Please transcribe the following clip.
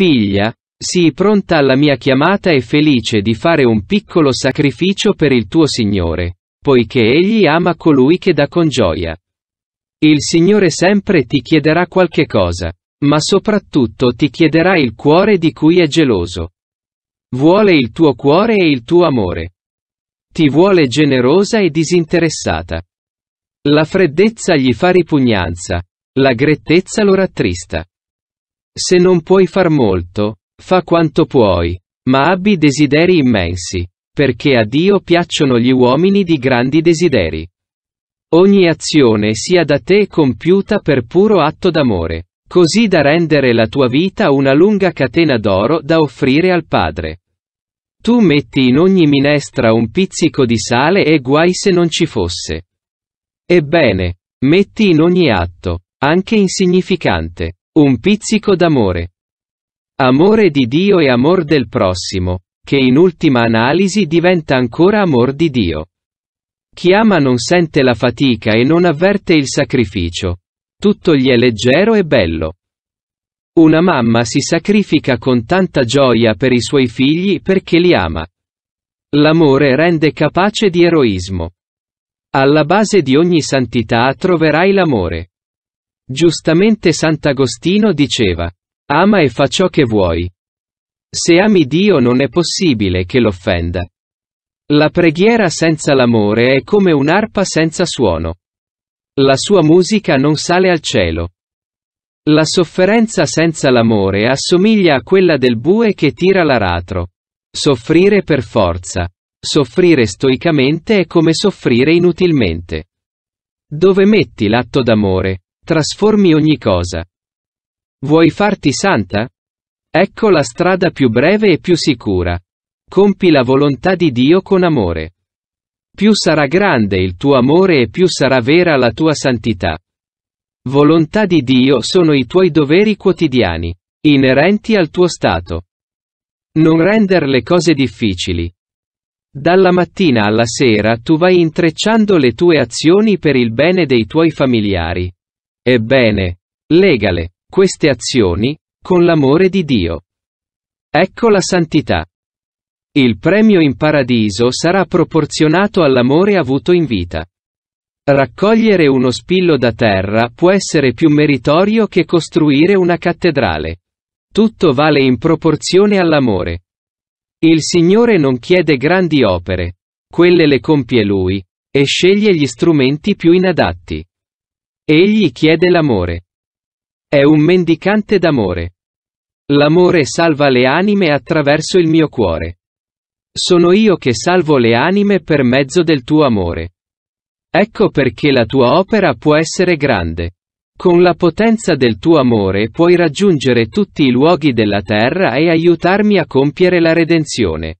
Figlia, sii pronta alla mia chiamata e felice di fare un piccolo sacrificio per il tuo Signore, poiché Egli ama colui che dà con gioia. Il Signore sempre ti chiederà qualche cosa, ma soprattutto ti chiederà il cuore di cui è geloso. Vuole il tuo cuore e il tuo amore. Ti vuole generosa e disinteressata. La freddezza gli fa ripugnanza, la grettezza lo rattrista. Se non puoi far molto, fa quanto puoi, ma abbi desideri immensi, perché a Dio piacciono gli uomini di grandi desideri. Ogni azione sia da te compiuta per puro atto d'amore, così da rendere la tua vita una lunga catena d'oro da offrire al Padre. Tu metti in ogni minestra un pizzico di sale e guai se non ci fosse. Ebbene, metti in ogni atto, anche insignificante, un pizzico d'amore. Amore di Dio e amor del prossimo, che in ultima analisi diventa ancora amor di Dio. Chi ama non sente la fatica e non avverte il sacrificio. Tutto gli è leggero e bello. Una mamma si sacrifica con tanta gioia per i suoi figli perché li ama. L'amore rende capace di eroismo. Alla base di ogni santità troverai l'amore. Giustamente Sant'Agostino diceva, ama e fa ciò che vuoi. Se ami Dio non è possibile che l'offenda. La preghiera senza l'amore è come un'arpa senza suono. La sua musica non sale al cielo. La sofferenza senza l'amore assomiglia a quella del bue che tira l'aratro. Soffrire per forza. Soffrire stoicamente è come soffrire inutilmente. Dove metti l'atto d'amore, Trasformi ogni cosa. Vuoi farti santa? Ecco la strada più breve e più sicura. Compi la volontà di Dio con amore. Più sarà grande il tuo amore e più sarà vera la tua santità. Volontà di Dio sono i tuoi doveri quotidiani, inerenti al tuo stato. Non render le cose difficili. Dalla mattina alla sera tu vai intrecciando le tue azioni per il bene dei tuoi familiari. Ebbene, legale queste azioni con l'amore di Dio. Ecco la santità. Il premio in paradiso sarà proporzionato all'amore avuto in vita. Raccogliere uno spillo da terra può essere più meritorio che costruire una cattedrale. Tutto vale in proporzione all'amore. Il Signore non chiede grandi opere, quelle le compie Lui, e sceglie gli strumenti più inadatti. Egli chiede l'amore. È un mendicante d'amore. L'amore salva le anime attraverso il mio cuore. Sono io che salvo le anime per mezzo del tuo amore. Ecco perché la tua opera può essere grande. Con la potenza del tuo amore puoi raggiungere tutti i luoghi della terra e aiutarmi a compiere la redenzione.